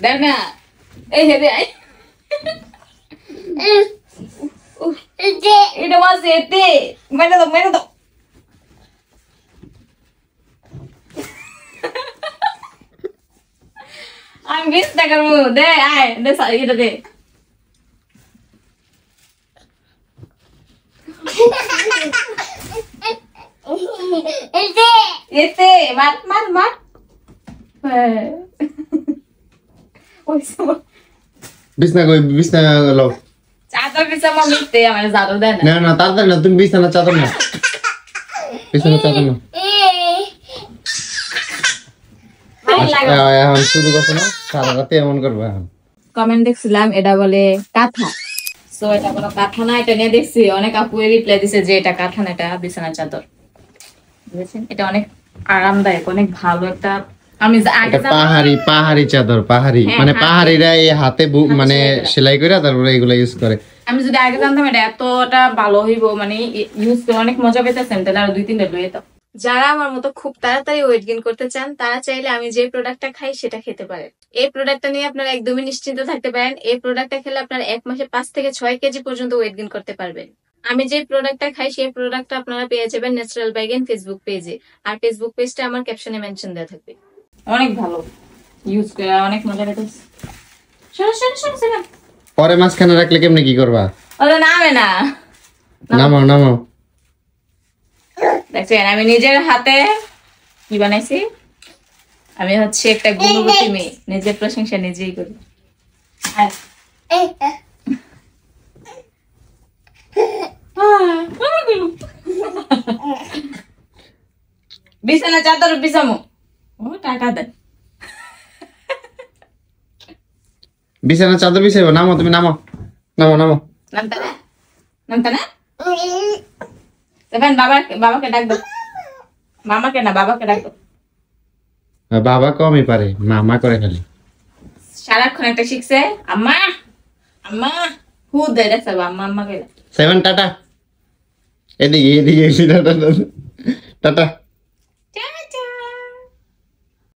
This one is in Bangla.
Đang à Ê thế đấy এটা মাছ এতে মেরে দাও মেরে দাও আমি বিশ টাকার দে আয় দে এটা দে Este, mat, mat, mat. বিছনা কই বিছনা লও চাদর বিছনা মা মিটতে আমার চাদর দেন না না তার না তুমি বিছনা চাদর না বিছনা চাদর না এখন শুরু করছো না সারা রাতে এমন করবো এখন কমেন্ট দেখছিলাম এটা বলে কাঁথা সো এটা কোনো এটা নিয়ে দেখছি অনেক আপু দিছে যে এটা এটা বিছানা চাদর বুঝেছেন এটা অনেক আরামদায়ক অনেক ভালো একটা আমি আগে পাহাড়ি পাহাড়ি চাদর পাহাড়ি হ্যাঁ, মানে পাহাড়িরা এই হাতে মানে সেলাই করে তারপরে এগুলো ইউজ করে আমি যদি আগে জানতাম এটা এতটা ভালো হইব মানে ইউজ করে অনেক মজা পেতেছেন তাহলে আর দুই তিনটা তো যারা আমার মতো খুব তাড়াতাড়ি ওয়েট গেন করতে চান তারা চাইলে আমি যে প্রোডাক্টটা খাই সেটা খেতে পারেন এই প্রোডাক্টটা নিয়ে আপনারা একদমই নিশ্চিন্ত থাকতে পারেন এই প্রোডাক্টটা খেলে আপনারা এক মাসে পাঁচ থেকে ছয় কেজি পর্যন্ত ওয়েট গেন করতে পারবেন আমি যে প্রোডাক্টটা খাই সেই প্রোডাক্টটা আপনারা পেয়ে যাবেন ন্যাচারাল বাইগেন ফেসবুক পেজে আর ফেসবুক পেজটা আমার ক্যাপশনে মেনশন দেওয়া থাকবে অনেক ভালো ইউজ করে অনেক মজা লাগছে শোনো শোনো শোনো পরে মাঝখানে রাখলে কেমনে কি করবা ওরে নামে না নামো নামো দেখছেন আমি নিজের হাতে কি বানাইছি আমি হচ্ছে একটা গুণবতী মেয়ে নিজের প্রশংসা নিজেই করি বিছানা চাদর বিছামো ও টাকা দেয় বিছানা চাদর বিছাইবো নামো তুমি নামো নামো নামো নামতা না নামতা না বাবা বাবাকে ডাক দাও মামাকে না বাবাকে ডাক দাও বাবা কমই পারে মামা করে খালি সারাক্ষণ একটা শিখছে আম্মা আম্মা হু দেয় দেখছে আম্মা আম্মা সেভেন টাটা এদিকে এদিকে টাটা টাটা